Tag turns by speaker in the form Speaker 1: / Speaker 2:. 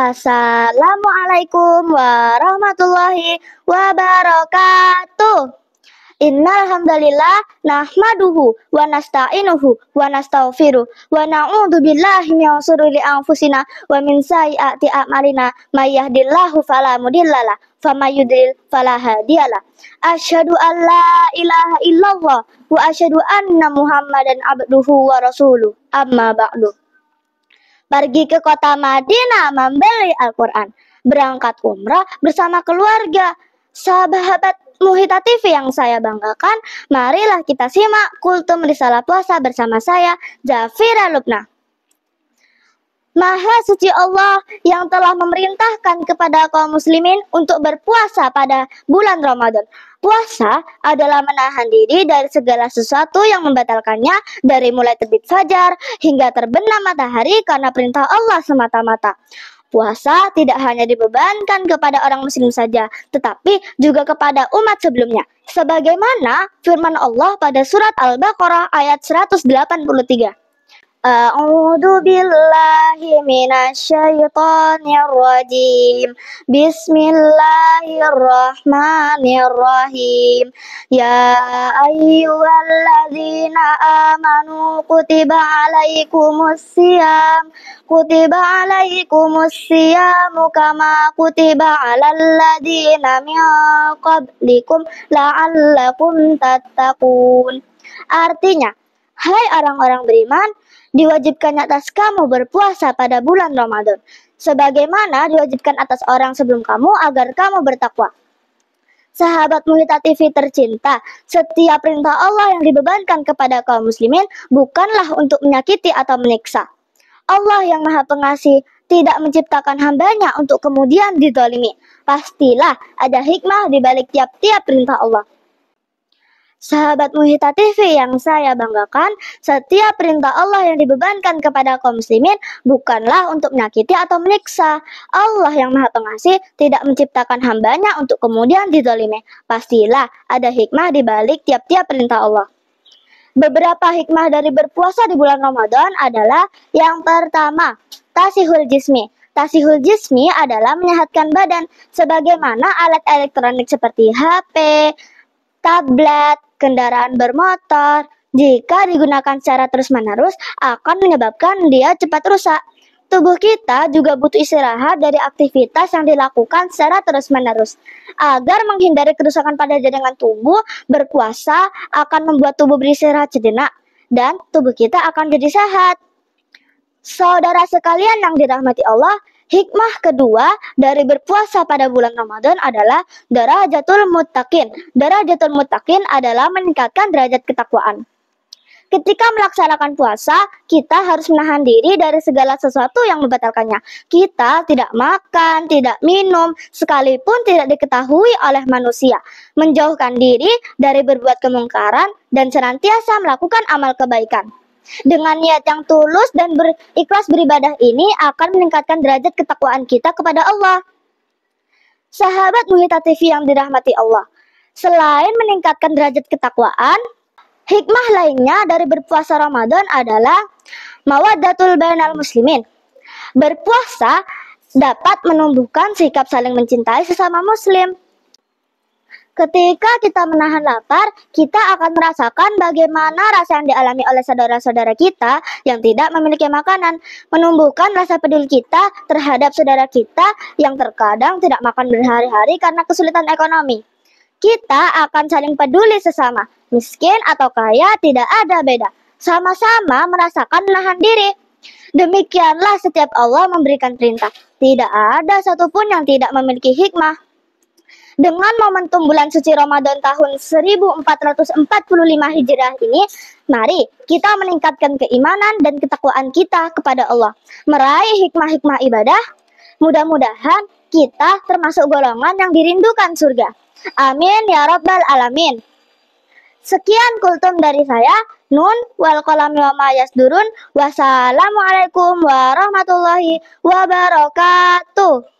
Speaker 1: Assalamualaikum warahmatullahi wabarakatuh. Innal hamdalillah nahmaduhu wa nasta'inuhu wa nastaghfiruh wa na'udzu billahi min syururi anfusina wa min sayyiati a'malina may yahdihillahu fala mudhillalah wa may yudhlil fala hadiyalah asyhadu an la ilaha illallah wa asyhadu anna muhammadan abduhu wa rasuluh amma ba'du pergi ke kota Madinah membeli Al-Quran, berangkat umrah bersama keluarga. Sahabat Muhita TV yang saya banggakan, marilah kita simak kultum risalah puasa bersama saya, Jafira Lubna. Maha suci Allah yang telah memerintahkan kepada kaum muslimin untuk berpuasa pada bulan Ramadan. Puasa adalah menahan diri dari segala sesuatu yang membatalkannya dari mulai terbit fajar hingga terbenam matahari karena perintah Allah semata-mata. Puasa tidak hanya dibebankan kepada orang muslim saja, tetapi juga kepada umat sebelumnya. Sebagaimana firman Allah pada surat Al-Baqarah ayat 183. A'udhu billahi minasyaitonirrojim Bismillahirrahmanirrahim Ya ayyuhalladzina amanu kutiba alaikumussiyam Kutiba alaikumussiyamu kama kutiba alalladzina min qablikum La'allakum tattaqun Artinya Hai orang-orang beriman, diwajibkan atas kamu berpuasa pada bulan Ramadan, sebagaimana diwajibkan atas orang sebelum kamu agar kamu bertakwa. Sahabat Muhita TV tercinta, setiap perintah Allah yang dibebankan kepada kaum muslimin bukanlah untuk menyakiti atau menyiksa. Allah yang maha pengasih tidak menciptakan hambanya untuk kemudian didolimi. Pastilah ada hikmah di balik tiap-tiap perintah Allah. Sahabat Muhita TV yang saya banggakan, setiap perintah Allah yang dibebankan kepada kaum muslimin bukanlah untuk menyakiti atau menyiksa. Allah yang maha pengasih tidak menciptakan hambanya untuk kemudian didolimi. Pastilah ada hikmah di balik tiap-tiap perintah Allah. Beberapa hikmah dari berpuasa di bulan Ramadan adalah yang pertama, tasihul jismi. Tasihul jismi adalah menyehatkan badan sebagaimana alat elektronik seperti HP, tablet, kendaraan bermotor, jika digunakan secara terus-menerus akan menyebabkan dia cepat rusak. Tubuh kita juga butuh istirahat dari aktivitas yang dilakukan secara terus-menerus. Agar menghindari kerusakan pada jaringan tubuh, berkuasa akan membuat tubuh beristirahat sejenak dan tubuh kita akan jadi sehat. Saudara sekalian yang dirahmati Allah, Hikmah kedua dari berpuasa pada bulan Ramadan adalah derajatul mutakin. Derajatul mutakin adalah meningkatkan derajat ketakwaan. Ketika melaksanakan puasa, kita harus menahan diri dari segala sesuatu yang membatalkannya. Kita tidak makan, tidak minum, sekalipun tidak diketahui oleh manusia. Menjauhkan diri dari berbuat kemungkaran dan senantiasa melakukan amal kebaikan. Dengan niat yang tulus dan berikhlas beribadah ini akan meningkatkan derajat ketakwaan kita kepada Allah. Sahabat Muhita TV yang dirahmati Allah, selain meningkatkan derajat ketakwaan, hikmah lainnya dari berpuasa Ramadan adalah mawaddatul bainal muslimin. Berpuasa dapat menumbuhkan sikap saling mencintai sesama muslim. Ketika kita menahan lapar, kita akan merasakan bagaimana rasa yang dialami oleh saudara-saudara kita yang tidak memiliki makanan, menumbuhkan rasa peduli kita terhadap saudara kita yang terkadang tidak makan berhari-hari karena kesulitan ekonomi. Kita akan saling peduli sesama, miskin atau kaya tidak ada beda. Sama-sama merasakan menahan diri. Demikianlah setiap Allah memberikan perintah. Tidak ada satupun yang tidak memiliki hikmah. Dengan momentum bulan suci Ramadan tahun 1445 hijrah ini, mari kita meningkatkan keimanan dan ketakwaan kita kepada Allah, meraih hikmah-hikmah ibadah. Mudah-mudahan kita termasuk golongan yang dirindukan surga. Amin ya rabbal alamin. Sekian kultum dari saya, Nun wal kolami wa mayas durun. Wassalamualaikum warahmatullahi wabarakatuh.